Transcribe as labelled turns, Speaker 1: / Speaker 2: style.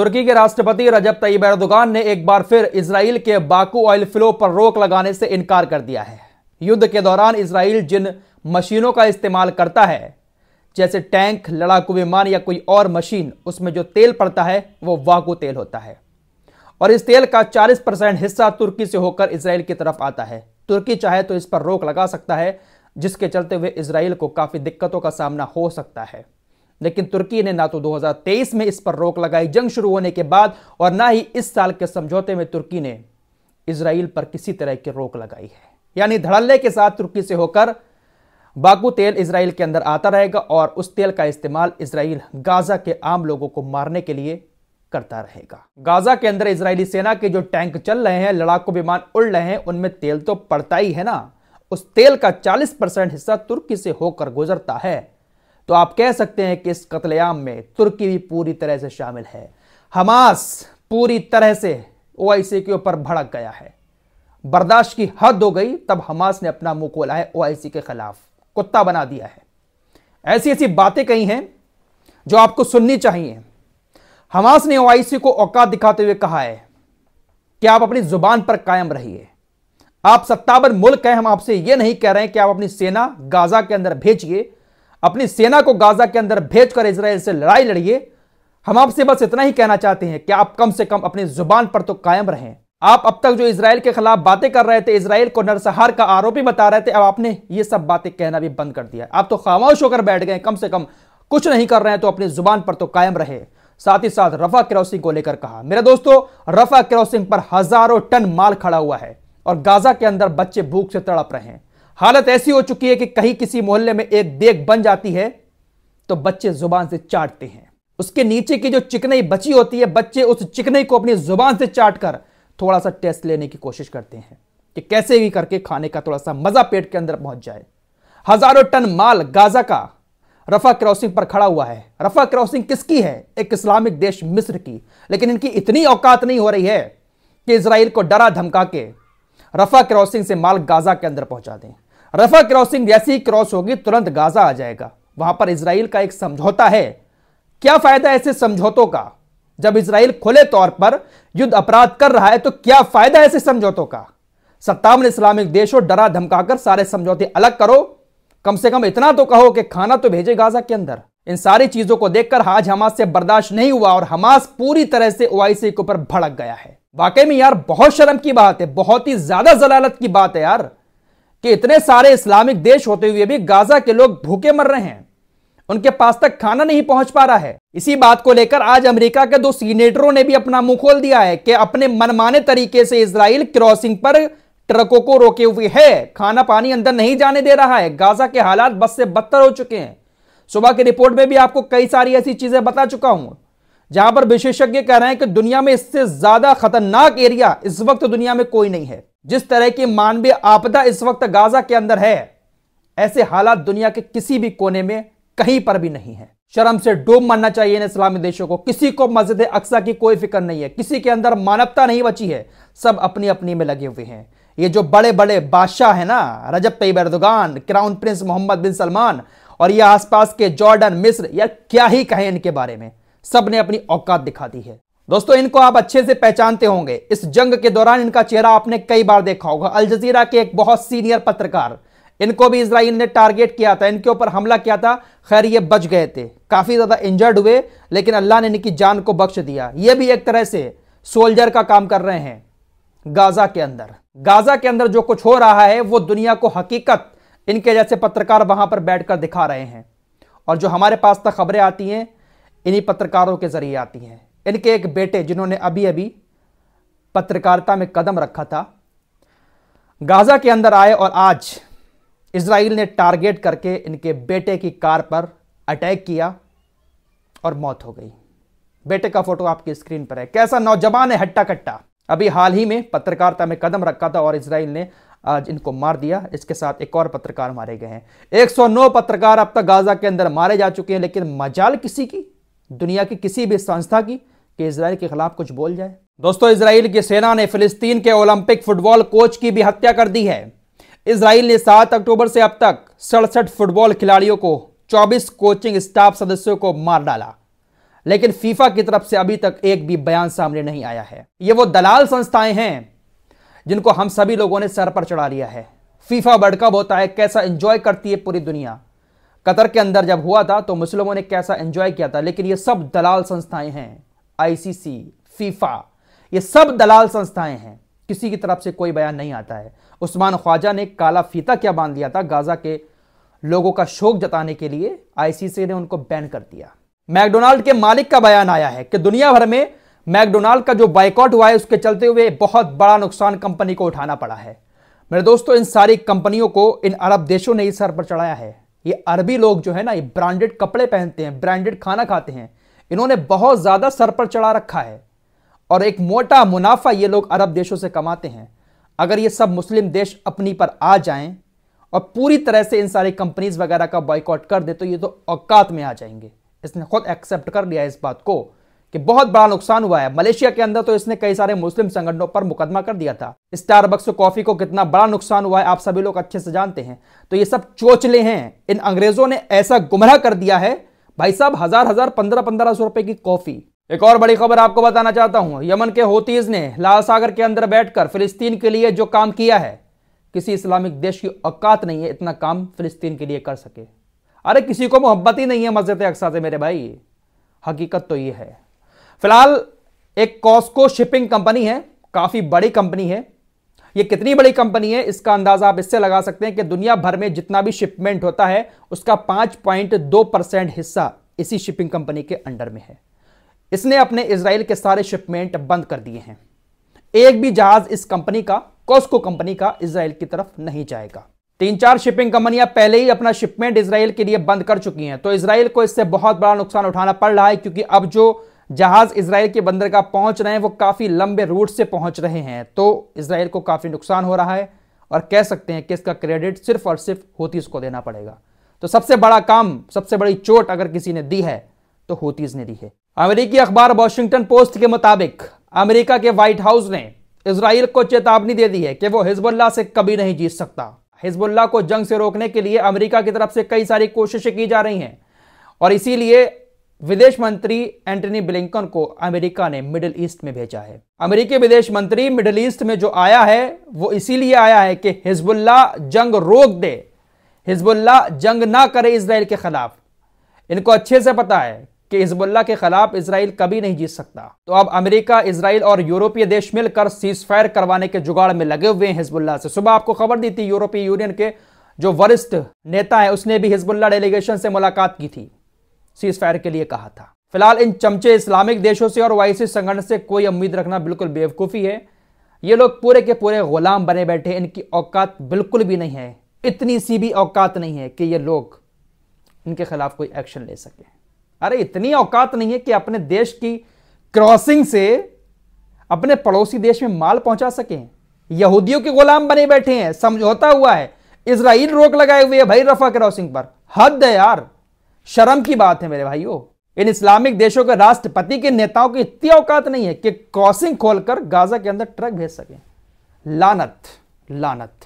Speaker 1: तुर्की के राष्ट्रपति रजब Tayyip Erdogan ने एक बार फिर इसराइल के बाकू ऑयल फ्लो पर रोक लगाने से इनकार कर दिया है युद्ध के दौरान इसराइल जिन मशीनों का इस्तेमाल करता है जैसे टैंक लड़ाकू विमान या कोई और मशीन उसमें जो तेल पड़ता है वो वाकू तेल होता है और इस तेल का 40 परसेंट हिस्सा तुर्की से होकर इसराइल की तरफ आता है तुर्की चाहे तो इस पर रोक लगा सकता है जिसके चलते हुए इसराइल को काफ़ी दिक्कतों का सामना हो सकता है लेकिन तुर्की ने ना तो 2023 में इस पर रोक लगाई जंग शुरू होने के बाद और ना ही इस साल के समझौते में तुर्की ने इसराइल पर किसी तरह की रोक लगाई है यानी धड़ल्ले के साथ तुर्की से होकर बाकू तेल इसराइल के अंदर आता रहेगा और उस तेल का इस्तेमाल इसराइल गाजा के आम लोगों को मारने के लिए करता रहेगा गाजा के अंदर इसराइली सेना के जो टैंक चल रहे हैं लड़ाकू विमान उड़ रहे हैं उनमें तेल तो पड़ता ही है ना उस तेल का 40 परसेंट हिस्सा तुर्की से होकर गुजरता है तो आप कह सकते हैं कि इस कतलेआम में तुर्की भी पूरी तरह से शामिल है हमास पूरी तरह से ओआईसी के ऊपर भड़क गया है बर्दाश्त की हद हो गई तब हमास ने अपना मुंह खोला है ओआईसी के खिलाफ कुत्ता बना दिया है ऐसी ऐसी बातें कही हैं जो आपको सुननी चाहिए हमास ने ओआईसी को औकात दिखाते हुए कहा है कि आप अपनी जुबान पर कायम रहिए आप सत्तावन मुल्क हैं हम आपसे यह नहीं कह रहे हैं कि आप अपनी सेना गाजा के अंदर भेजिए अपनी सेना को गाजा के अंदर भेजकर इसराइल से लड़ाई लड़िए हम आपसे बस इतना ही कहना चाहते हैं कि आप कम से कम अपनी जुबान पर तो कायम रहें आप अब तक जो इसराइल के खिलाफ बातें कर रहे थे इसराइल को नरसहार का आरोपी बता रहे थे अब आपने ये सब बातें कहना भी बंद कर दिया आप तो खामोश होकर बैठ गए कम से कम कुछ नहीं कर रहे हैं तो अपनी जुबान पर तो कायम रहे साथ ही साथ रफा क्रॉसिंग को लेकर कहा मेरे दोस्तों रफा क्रॉसिंग पर हजारों टन माल खड़ा हुआ है और गाजा के अंदर बच्चे भूख से तड़प रहे हैं हालत ऐसी हो चुकी है कि कहीं किसी मोहल्ले में एक देख बन जाती है तो बच्चे जुबान से चाटते हैं उसके नीचे की जो चिकनई बची होती है बच्चे उस चिकनई को अपनी जुबान से चाट कर थोड़ा सा टेस्ट लेने की कोशिश करते हैं कि कैसे भी करके खाने का थोड़ा सा मजा पेट के अंदर पहुंच जाए हजारों टन माल गाजा का रफा क्रॉसिंग पर खड़ा हुआ है रफा क्रॉसिंग किसकी है एक इस्लामिक देश मिस्र की लेकिन इनकी इतनी औकात नहीं हो रही है कि इसराइल को डरा धमका के रफा क्रॉसिंग से माल गाजा के अंदर पहुंचा दें रफा क्रॉसिंग जैसी क्रॉस होगी तुरंत गाजा आ जाएगा वहां पर इसराइल का एक समझौता है क्या फायदा ऐसे समझौतों का जब इसराइल खुले तौर पर युद्ध अपराध कर रहा है तो क्या फायदा ऐसे समझौतों का सत्तावन इस्लामिक देशों डरा धमकाकर सारे समझौते अलग करो कम से कम इतना तो कहो कि खाना तो भेजे गाजा के अंदर इन सारी चीजों को देखकर आज हमास से बर्दाश्त नहीं हुआ और हमास पूरी तरह से ओआईसी के ऊपर भड़क गया है वाकई में यार बहुत शर्म की बात है बहुत ही ज्यादा जलालत की बात है यार कि इतने सारे इस्लामिक देश होते हुए भी गाजा के लोग भूखे मर रहे हैं उनके पास तक खाना नहीं पहुंच पा रहा है इसी बात को लेकर आज अमेरिका के दो सीनेटरों ने भी अपना मुंह खोल दिया है कि अपने मनमाने तरीके से इसराइल क्रॉसिंग पर ट्रकों को रोके हुए है खाना पानी अंदर नहीं जाने दे रहा है गाजा के हालात बस से बदतर हो चुके हैं सुबह की रिपोर्ट में भी आपको कई सारी ऐसी चीजें बता चुका हूं जहां पर विशेषज्ञ कह रहे हैं कि दुनिया में इससे ज्यादा खतरनाक एरिया इस वक्त दुनिया में कोई नहीं है जिस तरह की मानवीय आपदा इस वक्त गाजा के अंदर है ऐसे हालात दुनिया के किसी भी कोने में कहीं पर भी नहीं है शर्म से डूब मानना चाहिए इन इस्लामी देशों को किसी को मस्जिद अक्सा की कोई फिक्र नहीं है किसी के अंदर मानवता नहीं बची है सब अपनी अपनी में लगे हुए हैं ये जो बड़े बड़े बादशाह है ना Recep Tayyip Erdogan crown prince Mohammed bin Salman और ये आसपास के जॉर्डन मिस्र या क्या ही कहें इनके बारे में सब ने अपनी औकात दिखा दी है दोस्तों इनको आप अच्छे से पहचानते होंगे इस जंग के दौरान इनका चेहरा आपने कई बार देखा होगा अल जजीरा के एक बहुत सीनियर पत्रकार इनको भी इसराइल ने टारगेट किया था इनके ऊपर हमला किया था खैर ये बच गए थे काफ़ी ज़्यादा इंजर्ड हुए लेकिन अल्लाह ने इनकी जान को बख्श दिया ये भी एक तरह से सोल्जर का काम कर रहे हैं गाज़ा के अंदर गाज़ा के अंदर जो कुछ हो रहा है वो दुनिया को हकीकत इनके जैसे पत्रकार वहां पर बैठकर दिखा रहे हैं और जो हमारे पास तक खबरें आती हैं इन्हीं पत्रकारों के ज़रिए आती हैं इनके एक बेटे जिन्होंने अभी अभी पत्रकारिता में कदम रखा था गाज़ा के अंदर आए और आज इसराइल ने टारगेट करके इनके बेटे की कार पर अटैक किया और मौत हो गई बेटे का फोटो आपकी स्क्रीन पर है कैसा नौजवान है हट्टा कट्टा अभी हाल ही में पत्रकारिता में कदम रखा था और इसराइल ने आज इनको मार दिया इसके साथ एक और पत्रकार मारे गए हैं 109 पत्रकार अब तक गाजा के अंदर मारे जा चुके हैं लेकिन मजाल किसी की दुनिया की किसी भी संस्था की कि इसराइल के खिलाफ कुछ बोल जाए दोस्तों इसराइल की सेना ने फिलिस्तीन के ओलंपिक फुटबॉल कोच की भी हत्या कर दी है इसराइल ने 7 अक्टूबर से अब तक सड़सठ फुटबॉल खिलाड़ियों को 24 कोचिंग स्टाफ सदस्यों को मार डाला लेकिन फीफा की तरफ से अभी तक एक भी बयान सामने नहीं आया है ये वो दलाल संस्थाएं हैं जिनको हम सभी लोगों ने सर पर चढ़ा लिया है फीफा वर्ल्ड कप होता है कैसा एंजॉय करती है पूरी दुनिया कतर के अंदर जब हुआ था तो मुस्लिमों ने कैसा एंजॉय किया था लेकिन ये सब दलाल संस्थाएं हैं आईसीसी फीफा ये सब दलाल संस्थाएं हैं किसी की तरफ से कोई बयान नहीं आता है उस्मान ख्वाजा ने काला फीता क्या बांध लिया था गाजा के लोगों का शोक जताने के लिए आईसीसी ने उनको बैन कर दिया मैकडोनाल्ड के मालिक का बयान आया है कि दुनिया भर में मैकडोनाल्ड का जो बाइकआउट हुआ है उसके चलते हुए बहुत बड़ा नुकसान कंपनी को उठाना पड़ा है मेरे दोस्तों इन सारी कंपनियों को इन अरब देशों ने ही सर पर चढ़ाया है ये अरबी लोग जो है ना ये ब्रांडेड कपड़े पहनते हैं ब्रांडेड खाना खाते हैं इन्होंने बहुत ज़्यादा सर पर चढ़ा रखा है और एक मोटा मुनाफा ये लोग अरब देशों से कमाते हैं अगर ये सब मुस्लिम देश अपनी पर आ जाएं और पूरी तरह से इन सारी कंपनीज वगैरह का बॉयकॉट कर दे तो ये तो औकात में आ जाएंगे इसने खुद एक्सेप्ट कर लिया इस बात को कि बहुत बड़ा नुकसान हुआ है मलेशिया के अंदर तो इसने कई सारे मुस्लिम संगठनों पर मुकदमा कर दिया था स्टारबक्स कॉफी को कितना बड़ा नुकसान हुआ है आप सभी लोग अच्छे से जानते हैं तो ये सब चोचले हैं इन अंग्रेजों ने ऐसा गुमराह कर दिया है भाई साहब हजार हजार पंद्रह पंद्रह सौ रुपए की कॉफी एक और बड़ी खबर आपको बताना चाहता हूं यमन के होतीज ने लाल सागर के अंदर बैठकर फिलिस्तीन के लिए जो काम किया है किसी इस्लामिक देश की औकात नहीं है इतना काम फिलिस्तीन के लिए कर सके अरे किसी को मोहब्बत ही नहीं है मस्जिद अक्सा से मेरे भाई हकीकत तो ये है फिलहाल एक कॉस्को शिपिंग कंपनी है काफ़ी बड़ी कंपनी है ये कितनी बड़ी कंपनी है इसका अंदाजा आप इससे लगा सकते हैं कि दुनिया भर में जितना भी शिपमेंट होता है उसका पांच पॉइंट दो परसेंट हिस्सा इसी शिपिंग कंपनी के अंडर में है इसने अपने इसराइल के सारे शिपमेंट बंद कर दिए हैं एक भी जहाज इस कंपनी का कॉस्को कंपनी का इसराइल की तरफ नहीं जाएगा तीन चार शिपिंग कंपनियां पहले ही अपना शिपमेंट इसराइल के लिए बंद कर चुकी हैं तो इसराइल को इससे बहुत बड़ा नुकसान उठाना पड़ रहा है क्योंकि अब जो जहाज इसराइल के बंदरगाह पहुंच रहे हैं वो काफ़ी लंबे रूट से पहुंच रहे हैं तो इसराइल को काफ़ी नुकसान हो रहा है और कह सकते हैं कि इसका क्रेडिट सिर्फ और सिर्फ होतीस को देना पड़ेगा तो सबसे बड़ा काम सबसे बड़ी चोट अगर किसी ने दी है तो होतीज ने दी है अमेरिकी अखबार वॉशिंगटन पोस्ट के मुताबिक अमेरिका के व्हाइट हाउस ने इसराइल को चेतावनी दे दी है कि वो हिजबुल्ला से कभी नहीं जीत सकता हिजबुल्ला को जंग से रोकने के लिए अमेरिका की तरफ से कई सारी कोशिशें की जा रही हैं और इसीलिए विदेश मंत्री एंटनी ब्लिंकन को अमेरिका ने मिडिल ईस्ट में भेजा है अमेरिकी विदेश मंत्री मिडिल ईस्ट में जो आया है वो इसीलिए आया है कि हिजबुल्ला जंग रोक दे हिजबुल्ला जंग ना करे इसराइल के खिलाफ इनको अच्छे से पता है कि हिजबुल्ला के खिलाफ इसराइल कभी नहीं जीत सकता तो अब अमेरिका इसराइल और यूरोपीय देश मिलकर सीज फायर करवाने के जुगाड़ में लगे हुए हैं हिजबुल्ला से सुबह आपको खबर दी थी यूरोपीय यूनियन के जो वरिष्ठ नेता है उसने भी हिजबुल्ला डेलीगेशन से मुलाकात की थी सीजफायर के लिए कहा था फिलहाल इन चमचे इस्लामिक देशों से और वाइसी संगठन से कोई उम्मीद रखना बिल्कुल बेवकूफ़ी है ये लोग पूरे के पूरे गुलाम बने बैठे इनकी औकात बिल्कुल भी नहीं है इतनी सी भी औकात नहीं है कि ये लोग इनके खिलाफ कोई एक्शन ले सके अरे इतनी औकात नहीं है कि अपने देश की क्रॉसिंग से अपने पड़ोसी देश में माल पहुंचा सके यहूदियों के गुलाम बने बैठे हैं समझौता हुआ है इसराइल रोक लगाए हुए है भाई रफा क्रॉसिंग पर हद है यार शर्म की बात है मेरे भाइयों इन इस्लामिक देशों के राष्ट्रपति के नेताओं की इतनी औकात नहीं है कि क्रॉसिंग खोलकर गाजा के अंदर ट्रक भेज सके लानत लानत